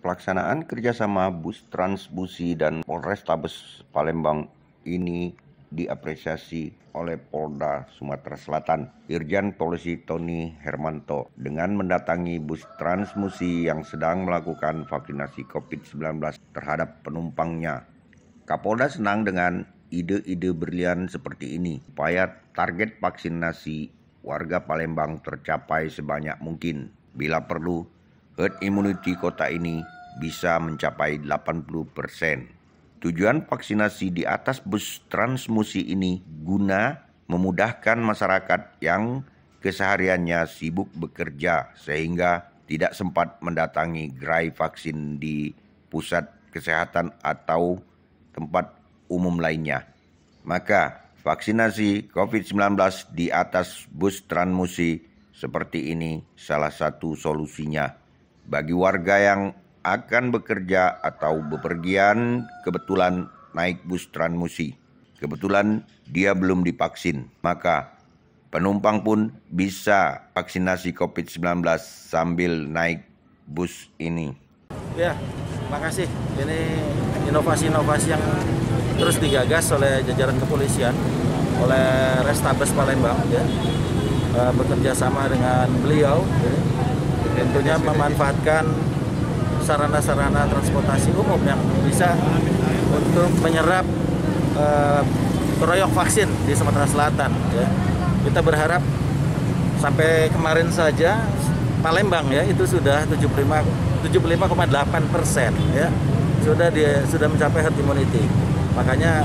Pelaksanaan kerjasama bus transbusi dan Polrestabes Palembang ini diapresiasi oleh Polda Sumatera Selatan. Irjen Polisi Tony Hermanto dengan mendatangi bus Transmusi yang sedang melakukan vaksinasi COVID-19 terhadap penumpangnya. Kapolda senang dengan ide-ide berlian seperti ini supaya target vaksinasi warga Palembang tercapai sebanyak mungkin. Bila perlu, herd immunity kota ini bisa mencapai 80%. Tujuan vaksinasi di atas bus transmusi ini guna memudahkan masyarakat yang kesehariannya sibuk bekerja sehingga tidak sempat mendatangi gerai vaksin di pusat kesehatan atau tempat umum lainnya. Maka vaksinasi COVID-19 di atas bus transmusi seperti ini salah satu solusinya bagi warga yang akan bekerja atau bepergian kebetulan naik bus Transmusi. Kebetulan dia belum divaksin, maka penumpang pun bisa vaksinasi COVID-19 sambil naik bus ini. Ya, makasih. Ini inovasi-inovasi yang terus digagas oleh jajaran kepolisian, oleh Restabes Palembang, ya. Eh, bekerja sama dengan beliau. Ya tentunya memanfaatkan sarana-sarana transportasi umum yang bisa untuk menyerap eh, keroyok vaksin di Sumatera Selatan. Ya. Kita berharap sampai kemarin saja Palembang ya itu sudah 75 75,8 persen ya sudah dia sudah mencapai herd immunity. Makanya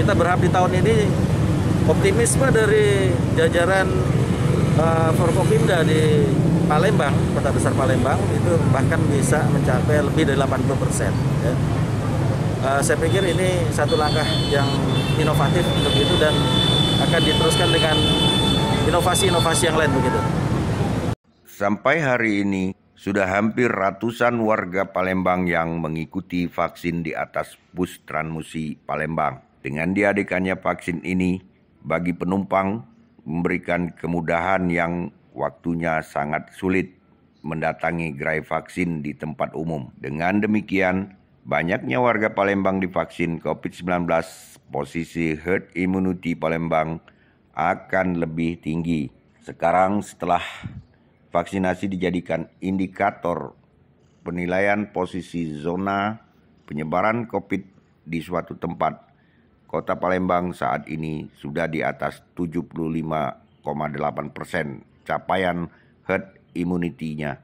kita berharap di tahun ini optimisme dari jajaran uh, Forkopimda di Palembang, kota besar Palembang itu bahkan bisa mencapai lebih dari 80 persen. Ya. Uh, saya pikir ini satu langkah yang inovatif untuk itu dan akan diteruskan dengan inovasi-inovasi yang lain begitu. Sampai hari ini sudah hampir ratusan warga Palembang yang mengikuti vaksin di atas bus Transmusi Palembang. Dengan diadakannya vaksin ini, bagi penumpang memberikan kemudahan yang waktunya sangat sulit mendatangi gerai vaksin di tempat umum. Dengan demikian, banyaknya warga Palembang divaksin COVID-19, posisi herd immunity Palembang akan lebih tinggi. Sekarang setelah vaksinasi dijadikan indikator penilaian posisi zona penyebaran COVID di suatu tempat, Kota Palembang saat ini sudah di atas 75,8 persen capaian herd immunity-nya,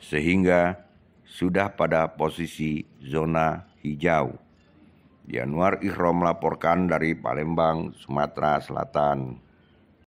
sehingga sudah pada posisi zona hijau. Januar Ihrom melaporkan dari Palembang, Sumatera Selatan.